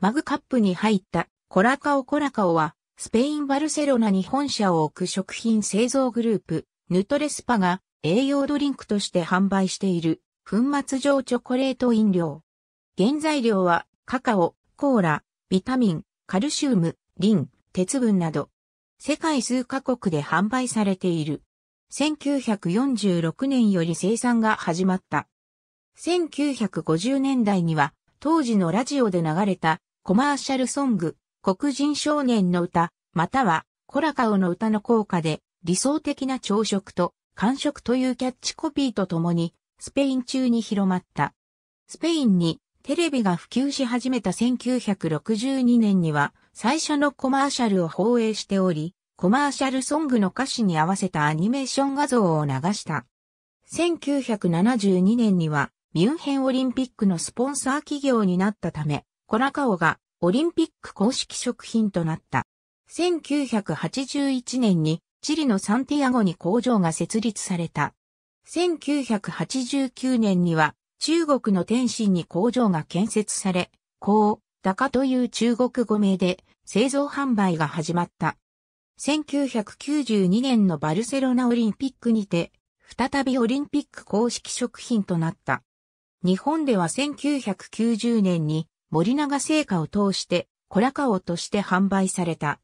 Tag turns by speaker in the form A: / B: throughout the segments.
A: マグカップに入ったコラカオコラカオは、スペインバルセロナに本社を置く食品製造グループ、ヌトレスパが栄養ドリンクとして販売している粉末状チョコレート飲料。原材料はカカオ、コーラ、ビタミン、カルシウム、リン、鉄分など、世界数カ国で販売されている。1946年より生産が始まった。1950年代には当時のラジオで流れたコマーシャルソング、黒人少年の歌、またはコラカオの歌の効果で理想的な朝食と感食というキャッチコピーとともにスペイン中に広まった。スペインにテレビが普及し始めた1962年には最初のコマーシャルを放映しており、コマーシャルソングの歌詞に合わせたアニメーション画像を流した。1972年にはミュンヘンオリンピックのスポンサー企業になったため、コラカオがオリンピック公式食品となった。1981年にチリのサンティアゴに工場が設立された。1989年には中国の天津に工場が建設され、こう、ダカという中国語名で製造販売が始まった。1992年のバルセロナオリンピックにて、再びオリンピック公式食品となった。日本では1990年に森永製菓を通してコラカオとして販売された。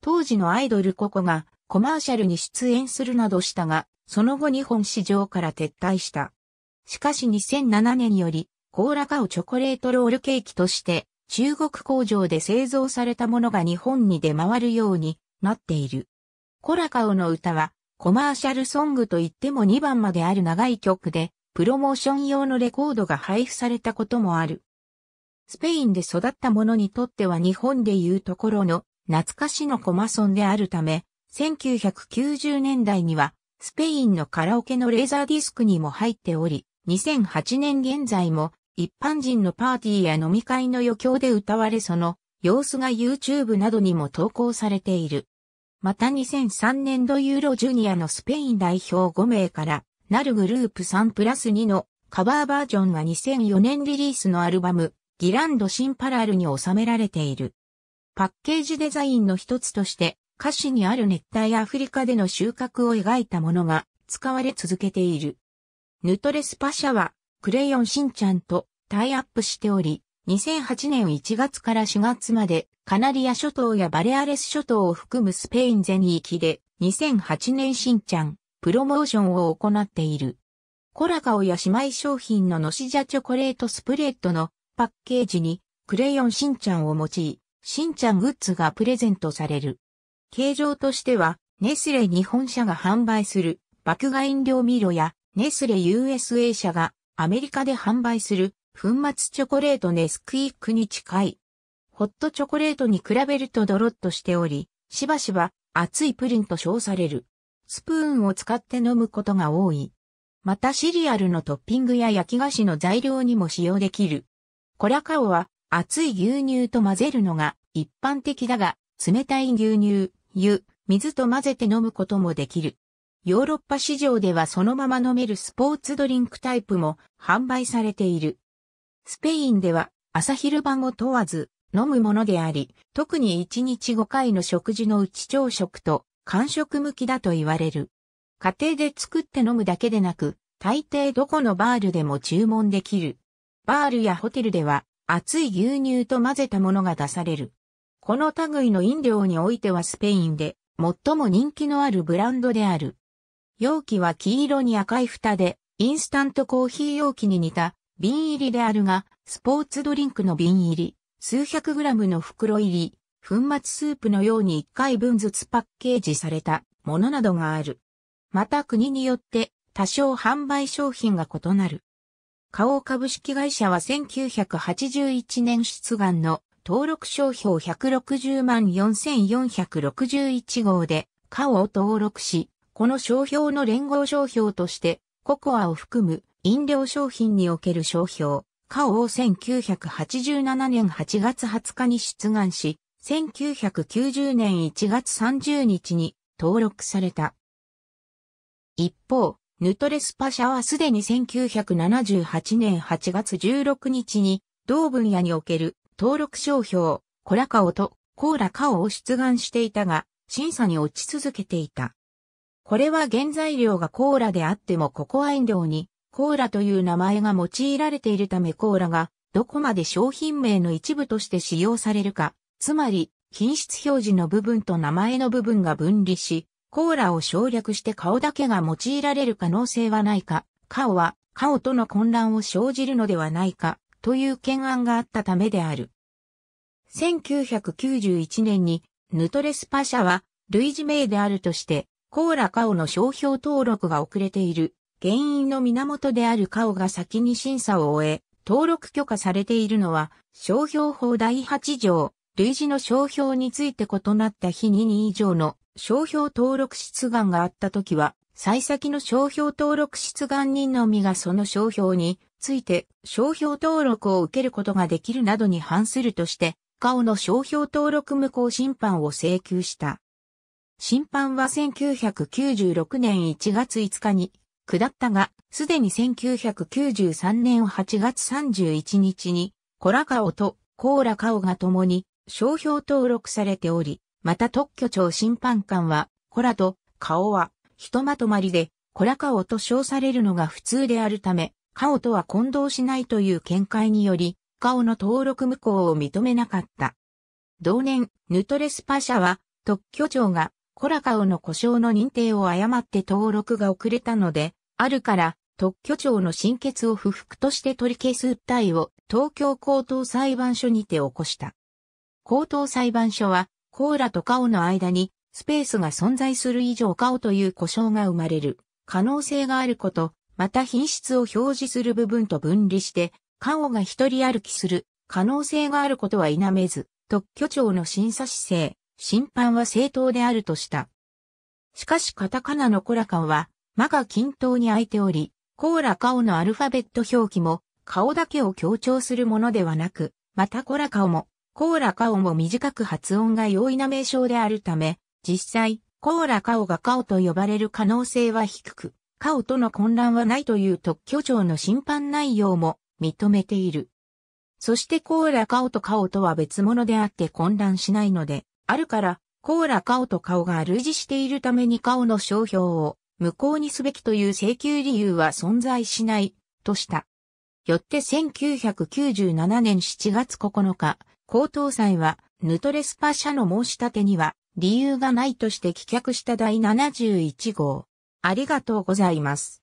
A: 当時のアイドルココがコマーシャルに出演するなどしたが、その後日本市場から撤退した。しかし2007年より、コーラカオチョコレートロールケーキとして中国工場で製造されたものが日本に出回るようになっている。コラカオの歌はコマーシャルソングといっても2番まである長い曲でプロモーション用のレコードが配布されたこともある。スペインで育った者にとっては日本でいうところの懐かしのコマソンであるため、1990年代にはスペインのカラオケのレーザーディスクにも入っており、2008年現在も一般人のパーティーや飲み会の余興で歌われその様子が YouTube などにも投稿されている。また2003年度ユーロジュニアのスペイン代表5名からなるグループ3プラス2のカバーバージョンは2004年リリースのアルバムギランド・シンパラールに収められている。パッケージデザインの一つとして、歌詞にある熱帯アフリカでの収穫を描いたものが使われ続けている。ヌトレスパシャは、クレヨンしんちゃんとタイアップしており、2008年1月から4月までカナリア諸島やバレアレス諸島を含むスペイン全域で2008年しんちゃんプロモーションを行っている。コラカオや姉妹商品のノシジャチョコレートスプレッドのパッケージに、クレヨンしんちゃんを用い、しんちゃんグッズがプレゼントされる。形状としては、ネスレ日本社が販売する、爆買飲料ミロや、ネスレ USA 社がアメリカで販売する、粉末チョコレートネスクイックに近い。ホットチョコレートに比べるとドロッとしており、しばしば熱いプリンと称される。スプーンを使って飲むことが多い。またシリアルのトッピングや焼き菓子の材料にも使用できる。コラカオは熱い牛乳と混ぜるのが一般的だが、冷たい牛乳、湯、水と混ぜて飲むこともできる。ヨーロッパ市場ではそのまま飲めるスポーツドリンクタイプも販売されている。スペインでは朝昼晩を問わず飲むものであり、特に1日5回の食事のうち朝食と間食向きだと言われる。家庭で作って飲むだけでなく、大抵どこのバールでも注文できる。バールやホテルでは熱い牛乳と混ぜたものが出される。この類の飲料においてはスペインで最も人気のあるブランドである。容器は黄色に赤い蓋で、インスタントコーヒー容器に似た瓶入りであるが、スポーツドリンクの瓶入り、数百グラムの袋入り、粉末スープのように一回分ずつパッケージされたものなどがある。また国によって多少販売商品が異なる。花王株式会社は1981年出願の登録商標160万4461号で花王を登録し、この商標の連合商標としてココアを含む飲料商品における商標、花王1987年8月20日に出願し、1990年1月30日に登録された。一方、ヌトレスパシャはすでに1978年8月16日に、同分野における登録商標、コラカオとコーラカオを出願していたが、審査に落ち続けていた。これは原材料がコーラであってもココア飲料にコーラという名前が用いられているためコーラがどこまで商品名の一部として使用されるか、つまり品質表示の部分と名前の部分が分離し、コーラを省略して顔だけが用いられる可能性はないか、顔は、顔との混乱を生じるのではないか、という懸案があったためである。1991年に、ヌトレスパ社は、類似名であるとして、コーラ顔の商標登録が遅れている、原因の源である顔が先に審査を終え、登録許可されているのは、商標法第8条、類似の商標について異なったに2以上の商標登録出願があった時は、最先の商標登録出願人のみがその商標について商標登録を受けることができるなどに反するとして、顔の商標登録無効審判を請求した。審判は1996年1月5日に下ったが、すでに1993年8月31日に、コラカオとコーラカオが共に商標登録されており、また特許庁審判官は、コラと顔は、ひとまとまりで、コラ顔と称されるのが普通であるため、顔とは混同しないという見解により、顔の登録無効を認めなかった。同年、ヌトレスパ社は、特許庁が、コラ顔の故障の認定を誤って登録が遅れたので、あるから、特許庁の審決を不服として取り消す訴えを東京高等裁判所にて起こした。高等裁判所はコーラとカオの間にスペースが存在する以上カオという故障が生まれる可能性があること、また品質を表示する部分と分離して、カオが一人歩きする可能性があることは否めず、特許庁の審査姿勢、審判は正当であるとした。しかしカタカナのコラカオは、間が均等に空いており、コーラカオのアルファベット表記も、顔だけを強調するものではなく、またコラカオも、コーラカオも短く発音が容易な名称であるため、実際、コーラカオがカオと呼ばれる可能性は低く、カオとの混乱はないという特許庁の審判内容も認めている。そしてコーラカオとカオとは別物であって混乱しないので、あるから、コーラカオとカオが類似しているためにカオの商標を無効にすべきという請求理由は存在しない、とした。よって1997年7月9日、高等裁は、ヌトレスパ社の申し立てには、理由がないとして棄却した第71号。ありがとうございます。